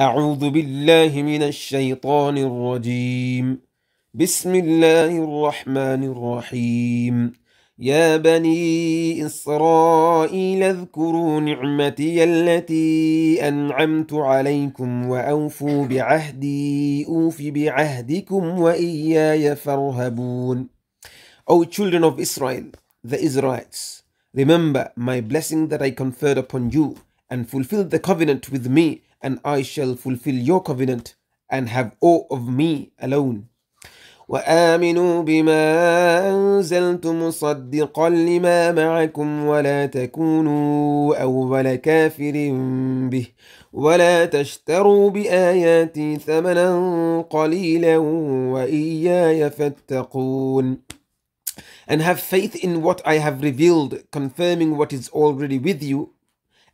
أعوذ بالله من الشيطان الرجيم بسم الله الرحمن الرحيم يا بني إسرائيل اذكروا نعمتي التي أنعمت عليكم وأوفوا بعهدي أوف بعهدكم وإياي فارهبون O oh, children of Israel, the Israelites, remember my blessing that I conferred upon you and fulfill the covenant with me and I shall fulfill your covenant and have awe of me alone. وآمنوا بما أنزلت مصدقا لما معكم ولا تكونوا أول كافر به ولا تشتروا بآياتي ثمنا قليلا وإياي فاتقون And have faith in what I have revealed, confirming what is already with you,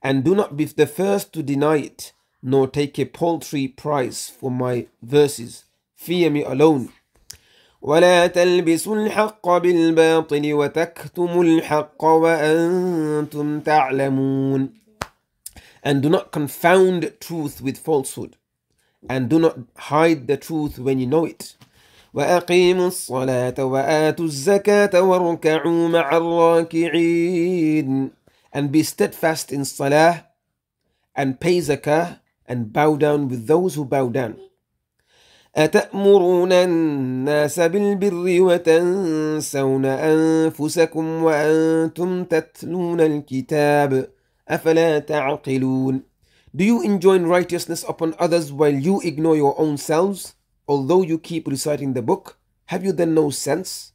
and do not be the first to deny it nor take a paltry price for my verses. Fear me alone. ولا تلبسوا الحق بالباطل وتكتموا الحق وأنتم تعلمون And do not confound truth with falsehood and do not hide the truth when you know it وأقيموا الصلاة وآتوا الزكاة واركعوا مع الراكعين and be steadfast in salah and pay zakah and bow down with those who bow down. أتأمرون الناس بالبر وتنسون أنفسكم وأنتم تتلون الكتاب أفلا تعقلون Do you enjoin righteousness upon others while you ignore your own selves, although you keep reciting the book? Have you then no sense?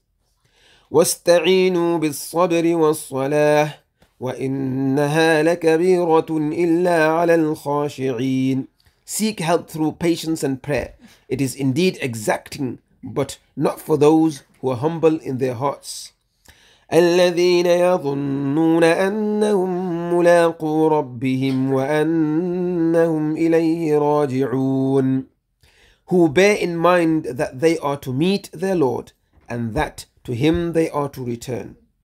واستعينوا بالصبر والصلاة وإنها لكبيرة إلا على الخاشعين Seek help through patience and prayer. It is indeed exacting, but not for those who are humble in their hearts. الذين يظنون أنهم ملاقو ربهم وأنهم إليه راجعون Who bear in mind that they are to meet their Lord and that to him they are to return.